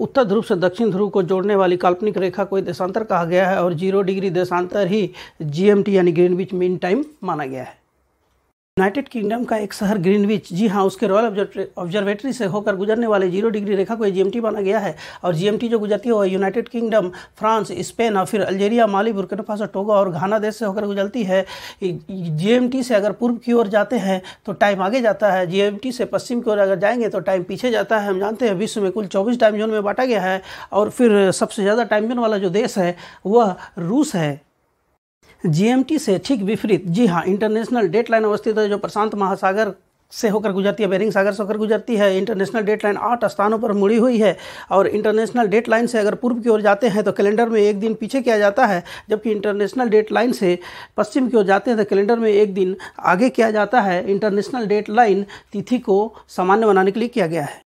उत्तर ध्रुव से दक्षिण ध्रुव को जोड़ने वाली काल्पनिक रेखा को देशांतर कहा गया है और जीरो डिग्री देशांतर ही जीएमटी यानी ग्रीनविच मीन टाइम माना गया है यूनाइटेड किंगडम का एक शहर ग्रीनविच जी हाँ उसके रॉयल ऑब्जर्वेटरी से होकर गुजरने वाले जीरो डिग्री रेखा को जीएमटी माना गया है और जीएमटी जो गुजरती है वो यूनाइटेड किंगडम फ्रांस स्पेन और फिर Algeria Mali Burkina Faso Togo और घाना देश से होकर गुजरती है जीएमटी से अगर पूर्व की ओर जाते हैं तो टाइम आगे जाता है जी से पश्चिम की ओर अगर जाएंगे तो टाइम पीछे जाता है हम जानते हैं विश्व में कुल चौबीस टाइम जोन में बांटा गया है और फिर सबसे ज़्यादा टाइम जोन वाला जो देश है वह रूस है जीएमटी से ठीक विपरीत जी हाँ इंटरनेशनल डेट लाइन अवस्थित है जो प्रशांत महासागर से होकर गुजरती है बेरिंग सागर से होकर गुजरती है इंटरनेशनल डेट लाइन आठ स्थानों पर मुड़ी हुई है और इंटरनेशनल डेट लाइन से अगर पूर्व की ओर जाते हैं तो कैलेंडर में एक दिन पीछे किया जाता है जबकि इंटरनेशनल डेट लाइन से पश्चिम की ओर जाते हैं तो कैलेंडर में एक दिन आगे किया जाता है इंटरनेशनल डेट लाइन तिथि को सामान्य बनाने के लिए किया गया है